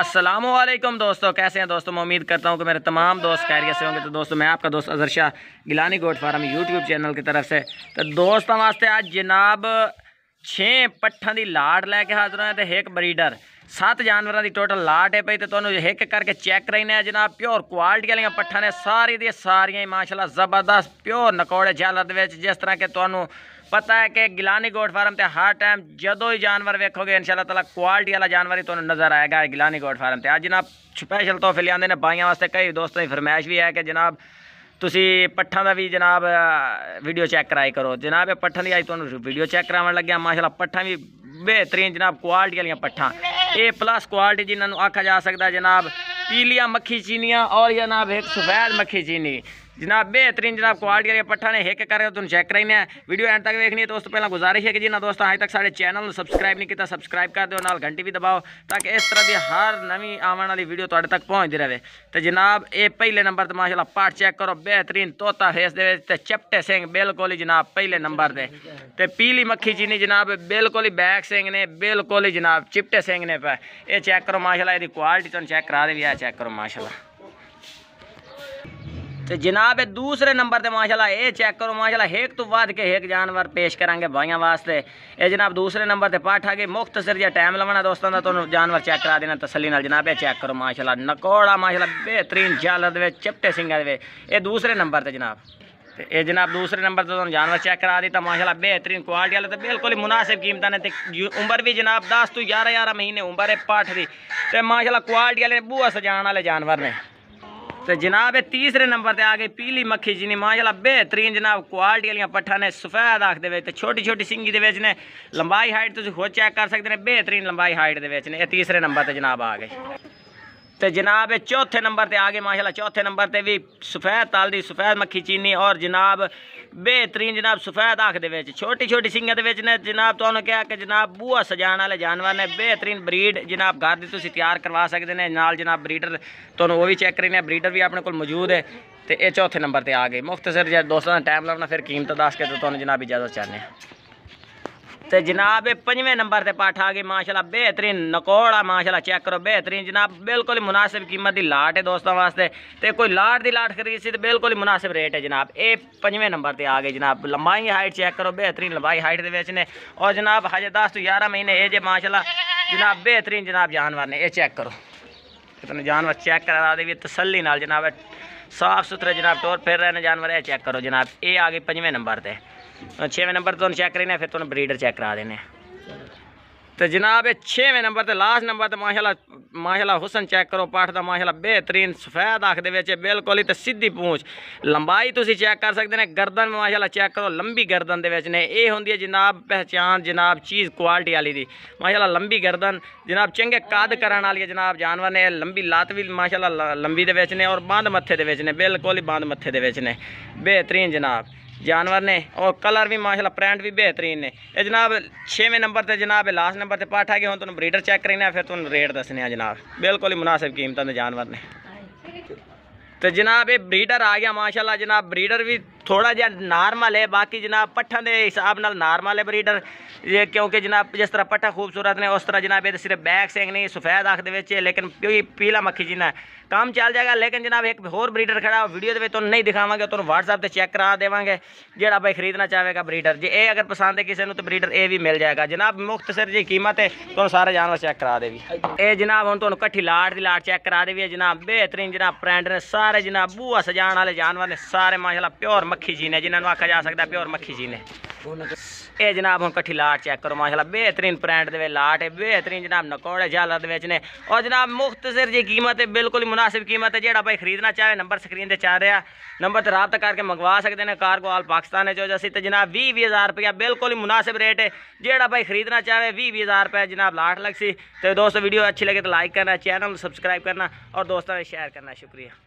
असलम दोस्तों कैसे हैं दोस्तों मैं उम्मीद करता हूँ कि मेरे तमाम दोस्त खैरियत से होंगे तो दोस्तों मैं आपका दोस्त Azhar Shah Gilani goat farm YouTube channel की तरफ से तो दोस्तों वास्ते आज जनाब ਛੇ ਪੱਠਾਂ ਦੀ ਲਾਟ ਲੈ ਕੇ ਹਾਜ਼ਰ ਹੋਇਆ ਤੇ ਇੱਕ ਬਰੀਡਰ ਸੱਤ ਜਾਨਵਰਾਂ ਦੀ ਟੋਟਲ ਲਾਟ ਹੈ ਪਈ ਤੇ ਤੁਹਾਨੂੰ ਇੱਕ ਕਰਕੇ ਚੈੱਕ ਕਰਨੇ ਆ ਜਨਾਬ ਪਿਓਰ ਕੁਆਲਿਟੀ ਵਾਲੀਆਂ ਪੱਠਾਂ ਨੇ ਸਾਰੀ ਦੀ ਸਾਰੀਆਂ ਹੀ ਮਾਸ਼ਾਅੱਲਾ ਜ਼ਬਰਦਸਤ ਪਿਓਰ ਨਕੋੜੇ ਜਾਲਰ ਦੇ ਵਿੱਚ ਜਿਸ ਤਰ੍ਹਾਂ ਕਿ ਤੁਹਾਨੂੰ ਪਤਾ ਹੈ ਕਿ ਗਿਲਾਨੀ ਗੋਟ ਫਾਰਮ ਤੇ ਹਰ ਟਾਈਮ ਜਦੋਂ ਹੀ ਜਾਨਵਰ ਵੇਖੋਗੇ ਇਨਸ਼ਾਅੱਲਾ ਤਾਲਾ ਕੁਆਲਟੀ ਵਾਲਾ ਜਾਨਵਰ ਹੀ ਤੁਹਾਨੂੰ ਨਜ਼ਰ ਆਏਗਾ ਗਿਲਾਨੀ ਗੋਟ ਫਾਰਮ ਤੇ ਅੱਜ ਜਨਾਬ ਸਪੈਸ਼ਲ ਤੋਹਫੇ ਲਿਆਂਦੇ ਨੇ ਬਾਈਆਂ ਵਾਸਤੇ ਕਈ ਦੋਸਤਾਂ ਦੀ ਫਰਮਾਇਸ਼ ਵੀ ਹੈ ਕਿ ਜਨਾਬ ਤੁਸੀਂ ਪੱਠਾਂ ਦਾ ਵੀ ਜਨਾਬ ਵੀਡੀਓ ਚੈੱਕ ਕਰਾਈ ਕਰੋ ਜਨਾਬ ਇਹ ਪੱਠਾਂ ਦੀ ਅੱਜ ਤੁਹਾਨੂੰ ਵੀਡੀਓ ਚੈੱਕ ਕਰਾਉਣ ਲੱਗਿਆ ਮਾਸ਼ਾਅੱਲਾ ਪੱਠਾਂ ਵੀ ਬਿਹਤਰੀਨ ਜਨਾਬ ਕੁਆਲਟੀ ਵਾਲੀਆਂ ਪੱਠਾਂ ਇਹ ਪਲੱਸ ਕੁਆਲਟੀ ਜਿਨ੍ਹਾਂ ਨੂੰ ਆਖਿਆ ਜਾ ਸਕਦਾ ਜਨਾਬ ਪੀਲੀਆਂ ਮੱਖੀ ਚੀਨੀਆਂ ਔਰ ਜਨਾਬ ਇੱਕ ਸਫੈਦ ਮੱਖੀ ਚੀਨੀ जनाब बेहतरीन जनाब क्वालिटी करिए पट्ठा ने हेक कर रहे हो तुम चेक कराई ने वीडियो एंड तक देखनी है दोस्तों पहला गुजारिश है कि जी ना दोस्तों आज तक सारे चैनल ਨੂੰ ਸਬਸਕ੍ਰਾਈਬ ਨਹੀਂ ਕੀਤਾ ਸਬਸਕ੍ਰਾਈਬ ਕਰ ਦਿਓ ਨਾਲ ਘੰਟੀ ਵੀ ਦਬਾਓ ਤਾਂ ਕਿ ਇਸ ਤਰ੍ਹਾਂ ਦੀ ਹਰ ਨਵੀਂ ਆਉਣ ਵਾਲੀ ਵੀਡੀਓ ਤੁਹਾਡੇ ਤੱਕ ਪਹੁੰਚਦੀ ਰਹੇ ਤੇ ਜਨਾਬ ਇਹ ਪਹਿਲੇ ਨੰਬਰ ਤੇ ਮਾਸ਼ਾਅੱਲਾ ਪਾਟ ਚੈੱਕ ਕਰੋ ਬਿਹਤਰੀਨ ਤੋਤਾ ਫੇਸ ਦੇ ਵਿੱਚ ਤੇ ਚਪਟੇ ਸਿੰਘ ਬਿਲਕੁਲ ਹੀ ਜਨਾਬ ਪਹਿਲੇ ਨੰਬਰ ਤੇ ਤੇ ਪੀਲੀ ਮੱਖੀ ਜੀ ਨੇ ਜਨਾਬ ਬਿਲਕੁਲ ਹੀ ਬੈਕ ਸਿੰਘ ਨੇ ਬਿਲਕੁਲ ਹੀ ਜਨਾਬ ਚਿਪਟੇ ਸਿੰਘ ਨੇ ਇਹ ਚੈੱਕ ਕਰੋ ਮਾਸ਼ਾਅੱਲਾ ਇਹਦੀ ਕੁਆਲਿਟੀ ਤੁਹਾਨੂੰ ਚੈੱਕ ਕਰਾ ਦੇ ਵੀ ਆ ਚੈੱਕ ਕਰੋ ਮਾਸ਼ਾਅੱਲਾ तो जनाब दूसरे नंबर से माशाला ये चेक करो माशाला हेक तो वाद के हेक जानवर पेश करेंगे भाइयों वास्ते ये जनाब दूसरे नंबर से आ गए मुख्त सिर जो टाइम लवाना दोस्तों का तो जानवर चेक करा देना तसली जनाब ये चेक करो माशाला नकौड़ा माशाला बेहतरीन जल दे चिपटे सिंगा दे दूसरे नंबर से जनाब ये जनाब दूसरे नंबर तो जानवर चेक करा दिता माशाला बेहतरीन क्वालिटी वाले तो बिल्कुल ही मुनासिब कीमत ने उम्र भी जनाब दस तू ग्यारह ग्यारह महीने उम्र है पाठ की तो माशाला क्वालिटी वाले बूआ सजाने वाले जानवर ने ਤੇ ਜਨਾਬ ਇਹ ਤੀਸਰੇ ਨੰਬਰ ਤੇ ਆ ਗਈ ਪੀਲੀ ਮੱਖੀ ਨੇ ਮਾਸ਼ਾਅੱਲਾ ਬਿਹਤਰੀਨ ਜਨਾਬ ਕੁਆਲਟੀ ਵਾਲੀਆਂ ਪੱਠਾਂ ਨੇ ਸਫੈਦ ਆਖ ਦੇ ਵਿੱਚ ਤੇ ਛੋਟੀ ਛੋਟੀ ਸਿੰਗੀ ਦੇ ਵਿੱਚ ਨੇ ਲੰਬਾਈ ਹਾਈਟ ਤੁਸੀਂ ਹੋ ਚੈੱਕ ਕਰ ਸਕਦੇ ਨੇ ਬਿਹਤਰੀਨ ਲੰਬਾਈ ਹਾਈਟ ਦੇ ਵਿੱਚ ਨੇ ਇਹ ਤੀਸਰੇ ਨੰਬਰ ਤੇ ਜਨਾਬ ਆ ਗਏ ਤੇ ਜਨਾਬ ਚੌਥੇ ਨੰਬਰ ਤੇ ਆ ਗਏ ਮਾਸ਼ਾਅੱਲਾ ਚੌਥੇ ਨੰਬਰ ਤੇ ਵੀ ਸਫੈਦ ਤਾਲ ਦੀ ਸਫੈਦ ਮੱਖੀ ਚੀਨੀ ਔਰ ਜਨਾਬ ਬਿਹਤਰੀਨ ਜਨਾਬ ਸਫੈਦ ਆਖ ਦੇ ਵਿੱਚ ਛੋਟੀ ਛੋਟੀ ਸਿੰਘਾਂ ਦੇ ਵਿੱਚ ਨੇ ਜਨਾਬ ਤੁਹਾਨੂੰ ਕਿਹਾ ਕਿ ਜਨਾਬ ਬੂਆ ਸਜਾਣ ਵਾਲੇ ਜਾਨਵਰ ਨੇ ਬਿਹਤਰੀਨ ਬਰੀਡ ਜਨਾਬ ਘਰ ਦੀ ਤੁਸੀਂ ਤਿਆਰ ਕਰਵਾ ਸਕਦੇ ਨੇ ਨਾਲ ਜਨਾਬ ਬਰੀਡਰ ਤੁਹਾਨੂੰ ਉਹ ਵੀ ਚੈੱਕ ਕਰਨੇ ਬਰੀਡਰ ਵੀ ਆਪਣੇ ਕੋਲ ਮੌਜੂਦ ਹੈ ਤੇ ਇਹ ਚੌਥੇ ਨੰਬਰ ਤੇ ਆ ਗਏ ਮੁਖਤਸਰ ਜੇ ਦੋਸਤਾਂ ਦਾ ਟਾਈਮ ਲਾਉਣਾ ਫਿਰ ਕੀਮਤ ਦੱਸ ਕੇ ਤੁਹਾਨੂੰ ਜਨਾਬ ਇਜਾਜ਼ਤ ਚਾਹਨੇ ਆ तो जनाब पंजे नंबर से पाठ आ गई माशाला बेहतरीन नकोड़ा माशाला चेक करो बेहतरीन जनाब बिल्कुल ही मुनासिब कीमत की लाट है दोस्तों वास्ते तो कोई लाट की लाट खरीद सी तो बिल्कुल ही मुनासिब रेट है जनाब ये पंजे नंबर से आ गए जनाब लंबाई हाइट चेक करो बेहतरीन लंबाई हाइट के बेचने और जनाब हजे दस टू ग्यारह महीने ये जे माशाला जनाब बेहतरीन जनाब जानवर ने यह चेक करो इतने जानवर चेक करा दे तसली जनाब साफ सुथरे जनाब टोर फिर रहे जानवर ये चेक करो जनाब ये आ गई पंजे नंबर से तो छेवें नंबर तुम चैक करी फिर तुम ब्रीडर चैक करा देने तो जनाब ये छेवें नंबर ते लास्ट नंबर ते माशाला माशाल्लाह हुसन चेक करो पाठ का माशाला बेहतरीन सफेद आख दे बिल्कुल ही तो सीधी पूंछ लंबाई तुम चेक कर सकते ने गर्दन माशाला चेक करो लंबी गर्दन के बिच ने एह् है जनाब पहचान जनाब चीज क्वालिटी आली दी माशाल्लाह लंबी गर्दन जनाब चंगे कद करन है जनाब जानवर ने लंबी लात भी माशाला लंबी दे बिच और बंद मत्थे दे बिच बिल्कुल ही बंद मत्थे दे बेहतरीन जनाब जानवर ने और कलर भी माशाल्लाह प्रिंट भी बेहतरीन ने ये जनाब छवें नंबर ते जनाब लास्ट नंबर ते पाठा गए हूँ तुम ब्रीडर चेक करीने फिर तुम रेट दसने जनाब बिल्कुल ही मुनासिब कीमत जानवर ने तो जनाब ये ब्रीडर आ गया माशाल्लाह जनाब ब्रीडर भी ਥੋੜਾ ਜਿਹਾ ਨਾਰਮਲ ਹੈ ਬਾਕੀ ਜਨਾਬ ਪੱਠਾਂ ਦੇ ਹਿਸਾਬ ਨਾਲ ਨਾਰਮਲ ਹੈ ਬਰੀਡਰ ਇਹ ਕਿਉਂਕਿ ਜਨਾਬ ਜਿਸ ਤਰ੍ਹਾਂ ਪੱਠਾ ਖੂਬਸੂਰਤ ਨੇ ਉਸ ਤਰ੍ਹਾਂ ਜਨਾਬ ਇਹ ਸਿਰਫ ਬੈਕ ਸਿੰਘ ਨਹੀਂ ਸਫੈਦ ਅੱਖ ਦੇ ਵਿੱਚ ਲੇਕਿਨ ਪੀਲਾ ਮੱਖੀ ਜਿਨਾ ਕੰਮ ਚੱਲ ਜਾਏਗਾ ਲੇਕਿਨ ਜਨਾਬ ਇੱਕ ਹੋਰ ਬਰੀਡਰ ਖੜਾ ਵੀਡੀਓ ਦੇ ਵਿੱਚ ਤੁਹਾਨੂੰ ਨਹੀਂ ਦਿਖਾਵਾਂਗੇ ਤੁਹਾਨੂੰ WhatsApp ਤੇ ਚੈੱਕ ਕਰਾ ਦੇਵਾਂਗੇ ਜਿਹੜਾ ਭਾਈ ਖਰੀਦਣਾ ਚਾਹੇਗਾ ਬਰੀਡਰ ਜੇ ਇਹ ਅਗਰ ਪਸੰਦ ਹੈ ਕਿਸੇ ਨੂੰ ਤਾਂ ਬਰੀਡਰ ਇਹ ਵੀ ਮਿਲ ਜਾਏਗਾ ਜਨਾਬ ਮੁਖਤਸਰ ਜੀ ਕੀਮਤ ਹੈ ਤੁਹਾਨੂੰ ਸਾਰੇ ਜਾਨਵਰ ਚੈੱਕ ਕਰਾ ਦੇਵੀ ਇਹ ਜਨਾਬ ਹੁਣ ਤੁਹਾਨੂੰ ਇਕੱਠੀ ਲਾਟ ਦੀ ਲਾਟ ਚੈੱਕ ਕਰਾ ਦੇਵੀ ਜਨਾਬ ਬਿਹਤਰੀਨ ਜਨਾਬ ਫਰੈਂਡ ਨੇ ਸਾਰੇ ਜਨਾਬ ਬੂਆ ਸਜਾਣ ਵਾਲੇ ਜਾਨਵਰ ਨੇ ਸਾਰੇ ਮਾਸ਼ਾਅੱਲਾ ਪਿਓਰ मखी ਜੀਨੇ ਜਿਨ੍ਹਾਂ ਨੂੰ ਆਖਿਆ ਜਾ ਸਕਦਾ प्योर मखी ਜੀਨੇ ਇਹ ਜਨਾਬ ਹੁਣ ਕੱਠੀ ਲਾਟ ਚੈੱਕ ਕਰੋ ਮਾਸ਼ਾਅੱਲਾ ਬਿਹਤਰੀਨ ਪ੍ਰਿੰਟ ਦੇ ਵਿੱਚ ਲਾਟ ਹੈ ਬਿਹਤਰੀਨ ਜਨਾਬ ਨਕੋੜੇ ਜਾਲਾ ਦੇ ਵਿੱਚ ਨੇ ਔਰ ਜਨਾਬ ਮੁਖਤਸਰ कीमत है बिल्कुल मुनासिब कीमत है जोड़ा भाई खरीदना चाहे नंबर स्क्रीन से चाह रहा नंबर पर रबता करके मंगवा सकते हैं कार को आल पाकिस्तान है जो तो जनाब भी हज़ार रुपया बिल्कुल ही मुनासिब रेट है जोड़ा भाई खरीदना चाहे भी हज़ार रुपया जनाब लाट लग सी तो दोस्तों वीडियो अच्छी लगे तो लाइक करना चैनल सब्सक्राइब करना और दोस्तों में शेयर करना शुक्रिया